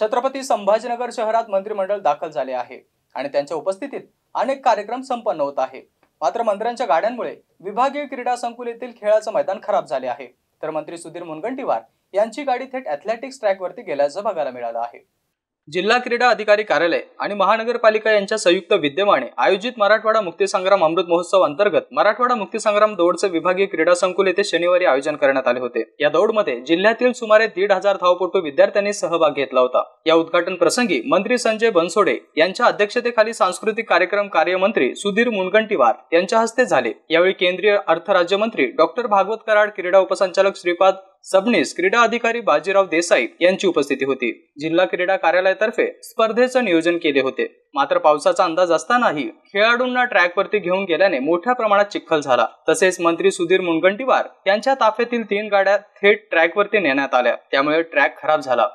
छत्रपती संभाजीनगर शहरात मंत्रिमंडळ दाखल झाले आहे आणि त्यांच्या उपस्थितीत अनेक कार्यक्रम संपन्न होत आहे मात्र मंत्र्यांच्या गाड्यांमुळे विभागीय क्रीडा संकुल येथील खेळाचं मैदान खराब झाले आहे तर मंत्री सुधीर मुनगंटीवार यांची गाडी थेट ॲथलेटिक्स ट्रॅकवरती गेल्याचं बघायला मिळालं आहे जिल्हा क्रीडा अधिकारी कार्यालय आणि महानगरपालिका यांच्या संयुक्त विद्यमाने आयोजित मराठवाडा मुक्तीसंग्राम अमृत महोत्सव अंतर्गत मराठवाडा मुक्तीसंग्राम दौडचे विभागीय क्रीडा संकुल येथे शनिवारी आयोजन करण्यात आले होते या दौडमध्ये जिल्ह्यातील सुमारे दीड हजार धावपटू विद्यार्थ्यांनी सहभाग घेतला होता या उद्घाटन प्रसंगी मंत्री संजय बनसोडे यांच्या अध्यक्षतेखाली सांस्कृतिक कार्यक्रम कार्यमंत्री सुधीर मुनगंटीवार यांच्या हस्ते झाले यावेळी केंद्रीय अर्थ राज्यमंत्री डॉक्टर भागवत कराड क्रीडा उपसंचालक श्रीपाद सबनीस क्रीडा अधिकारी बाजीराव देसाई यांची उपस्थिती होती जिल्हा क्रीडा कार्यालयातर्फे स्पर्धेचं नियोजन केले होते मात्र पावसाचा अंदाज असतानाही खेळाडूंना ट्रॅकवरती घेऊन गेल्याने मोठ्या प्रमाणात चिखल झाला तसेच मंत्री सुधीर मुनगंटीवार यांच्या ताफ्यातील तीन गाड्या थेट ट्रॅकवरती नेण्यात आल्या त्यामुळे ट्रॅक खराब झाला